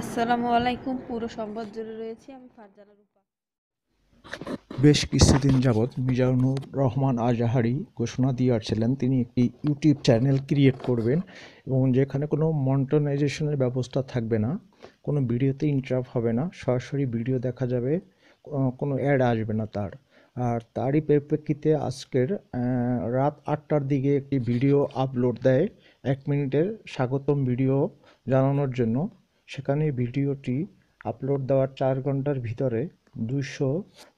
আসসালামু আলাইকুম পুরো সম্বাদ জুড়ে রয়েছে আমি ফারজানা রূপা বেশ কিছুদিন যাবৎ মিজানুর রহমান আজাহারি ঘোষণা দিয়ে আসছিলেন তিনি একটি ইউটিউব চ্যানেল ক্রিয়েট করবেন এবং যেখানে কোনো মন্টনাইজেশনের ব্যবস্থা থাকবে না কোনো ভিডিওতে ইন্টারাপ হবে না সরাসরি ভিডিও দেখা যাবে কোনো অ্যাড আসবে না তার আর তারই পরিপ্রেক্ষিতে আজকের রাত আটটার দিকে একটি ভিডিও আপলোড দেয় এক মিনিটের স্বাগতম ভিডিও জানানোর জন্য সেখানে ভিডিওটি আপলোড দেওয়ার চার ঘন্টার ভিতরে দুইশো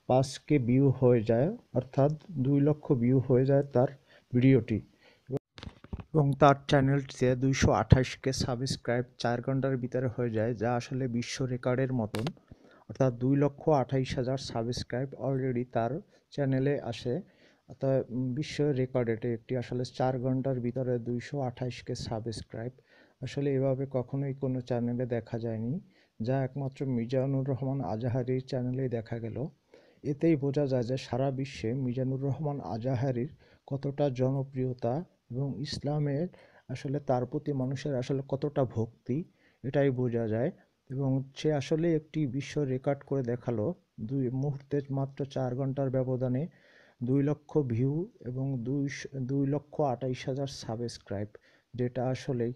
পাঁচকে ভিউ হয়ে যায় অর্থাৎ দুই লক্ষ ভিউ হয়ে যায় তার ভিডিওটি এবং তার চ্যানেলটিতে দুইশো আঠাশকে সাবস্ক্রাইব চার ঘন্টার ভিতরে হয়ে যায় যা আসলে বিশ্ব রেকর্ডের মতন অর্থাৎ দুই লক্ষ আঠাইশ হাজার সাবস্ক্রাইব অলরেডি তার চ্যানেলে আসে অর্থাৎ বিশ্ব রেকর্ড এটি একটি আসলে চার ঘন্টার ভিতরে দুইশো আঠাশকে সাবস্ক্রাইব আসলে এভাবে কখনোই কোনো চ্যানেলে দেখা যায়নি যা একমাত্র মিজানুর রহমান আজাহারির চ্যানেলেই দেখা গেল এতেই বোঝা যায় যে সারা বিশ্বে মিজানুর রহমান আজাহারির কতটা জনপ্রিয়তা এবং ইসলামের আসলে তার প্রতি মানুষের আসলে কতটা ভক্তি এটাই বোঝা যায় এবং সে আসলে একটি বিশ্ব রেকর্ড করে দেখালো দুই মুহূর্তে মাত্র চার ঘন্টার ব্যবধানে দুই লক্ষ ভিউ এবং দুই দুই লক্ষ আঠাইশ হাজার সাবস্ক্রাইব যেটা আসলেই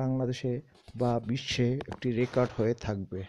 বাংলাদেশে বা বিশ্বে একটি রেকর্ড হয়ে থাকবে